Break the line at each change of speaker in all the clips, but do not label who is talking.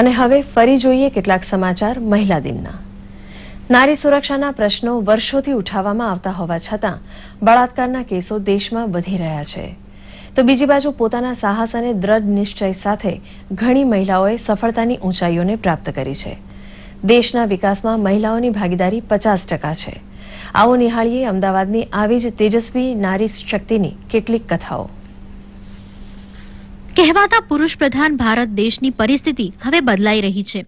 અને હવે ફરી જોઈએ કેટલાક સમાચાર મહિલા દિનના નારી સુરક્ષાના પ્રશ્નો વર્ષોથી ઉઠાવવામાં આવતા હોવા છતાં બળાત્કારના કેસો દેશમાં વધી રહ્યા છે તો બીજી બાજુ પોતાના સાહસ અને દ્રઢ નિશ્ચય સાથે ઘણી મહિલાઓએ સફળતાની ઊંચાઈઓને પ્રાપ્ત કરી છે દેશના વિકાસમાં મહિલાઓની ભાગીદારી પચાસ ટકા છે આવો નિહાળીએ અમદાવાદની આવી જ તેજસ્વી નારી શક્તિની કેટલીક કથાઓ
કહેવાતા પુરુષ પ્રધાન ભારત દેશની પરિસ્થિતિ હવે બદલાઈ રહી છે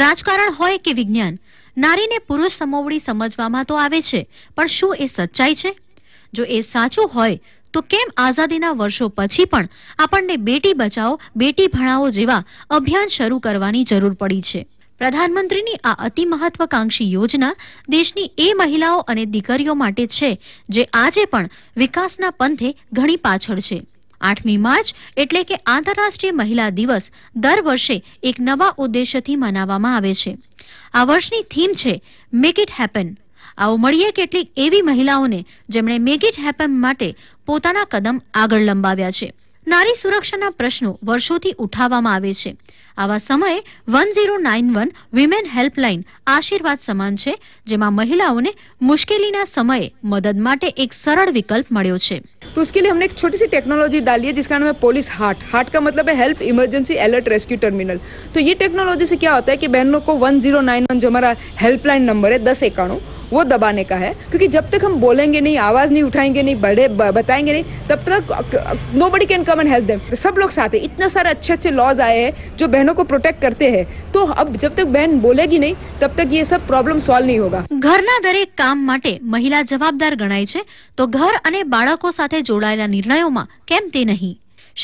રાજકારણ હોય કે વિજ્ઞાન નારીને પુરુષ સમોવડી સમજવામાં તો આવે છે પણ શું એ સચ્ચાઈ છે જો એ સાચું હોય તો કેમ આઝાદીના વર્ષો પછી પણ આપણને બેટી બચાવો બેટી ભણાવો જેવા અભિયાન શરૂ કરવાની જરૂર પડી છે પ્રધાનમંત્રીની આ અતિ મહત્વાકાંક્ષી યોજના દેશની એ મહિલાઓ અને દીકરીઓ માટે છે જે આજે પણ વિકાસના પંથે ઘણી પાછળ છે આઠમી માર્ચ એટલે કે આંતરરાષ્ટ્રીય મહિલા દિવસ દર વર્ષે એક નવા ઉદ્દેશ્યથી મનાવવામાં આવે છે આ વર્ષની થીમ છે મેક ઇટ હેપન આવો મળીએ કેટલીક એવી મહિલાઓને જેમણે મેક ઇટ હેપન માટે પોતાના કદમ આગળ લંબાવ્યા છે નારી સુરક્ષાના પ્રશ્નો વર્ષોથી ઉઠાવવામાં આવે છે આવા સમયે one zero nine one women helpline આશીર્વાદ સમાન છે જેમાં મહિલાઓને મુશ્કેલીના સમયે મદદ માટે એક સરળ વિકલ્પ મળ્યો છે
तो उसके लिए हमने एक छोटी सी टेक्नोलॉजी डाली है जिसका नाम है पोलिस हार्ट हार्ट का मतलब है help emergency alert rescue terminal तो ये टेक्नोलॉजी से क्या होता है कि बहनों को वन जीरो नाइन वन जो हमारा हेल्पलाइन नंबर है दस इक्यानवे वो दबाने का है क्योंकि जब तक हम बोलेंगे नहीं आवाज़ नहीं उठाएंगे नहीं बड़े बताएंगे नहीं तब तक nobody can come and help them सब लोग साथ हैं इतना सारा अच्छे अच्छे लॉज आए हैं जो बहनों को प्रोटेक्ट करते हैं તો અબ જબ તક બહેન બોલેગી નહીં તબ તક યે સબ પ્રોબ્લેમ સોલ્વ નહીં હોગા ઘરના દરેક કામ માટે મહિલા જવાબદાર ગણાય છે તો ઘર અને બાળકો
સાથે જોડાયેલા નિર્ણયોમાં કેમ તે નહીં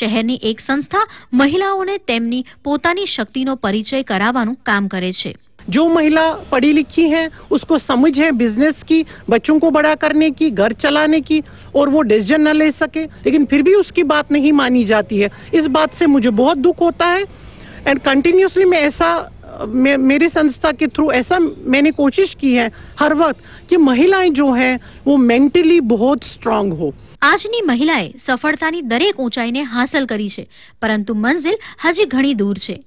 શહેરની એક સંસ્થા મહિલાઓને તેમની પોતાની શક્તિનો પરિચય કરાવવાનું કામ કરે છે
जो महिला पढ़ी लिखी है उसको समझ है बिजनेस की बच्चों को बड़ा करने की घर चलाने की और वो डिसीजन ना ले सके लेकिन फिर भी उसकी बात नहीं मानी जाती है इस बात से मुझे बहुत दुख होता है एंड कंटिन्यूसली मैं ऐसा मे, मेरी संस्था के थ्रू ऐसा मैंने कोशिश की है हर वक्त कि महिलाएं जो हैं वो मेंटली बहुत स्ट्रांग हो
आज सफलता की दरेक ऊंचाई ने हासिल करी है परंतु मंजिल हजी घनी दूर है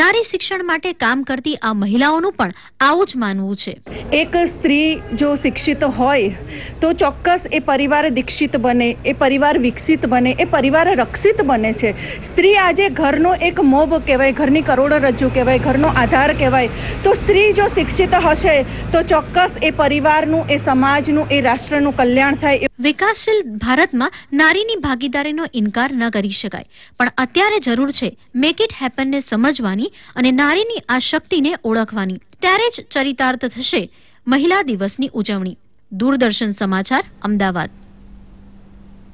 નારી શિક્ષણ માટે કામ કરતી આ મહિલાઓનું પણ આવું જ માનવું છે
એક સ્ત્રી જો શિક્ષિત હોય તો ચોક્કસ એ પરિવાર દીક્ષિત બને એ પરિવાર વિકસિત બને એ પરિવાર રક્ષિત બને છે સ્ત્રી આજે ઘરનો એક મોભ કહેવાય ઘરની કરોડરજ્જુ કહેવાય ઘરનો આધાર કહેવાય તો સ્ત્રી જો શિક્ષિત હશે તો ચોક્કસ એ પરિવારનું એ સમાજનું એ રાષ્ટ્રનું કલ્યાણ થાય વિકાસશીલ
ભારતમાં નારીની ભાગીદારીનો ઇનકાર ન કરી શકાય પણ અત્યારે જરૂર છે મેક ઇટ હેપનને સમજવા સમજવાની અને નારીની આ શક્તિને ઓળખવાની ત્યારે જ ચરિતાર્થ થશે મહિલા દિવસની ઉજવણી દૂરદર્શન સમાચાર અમદાવાદ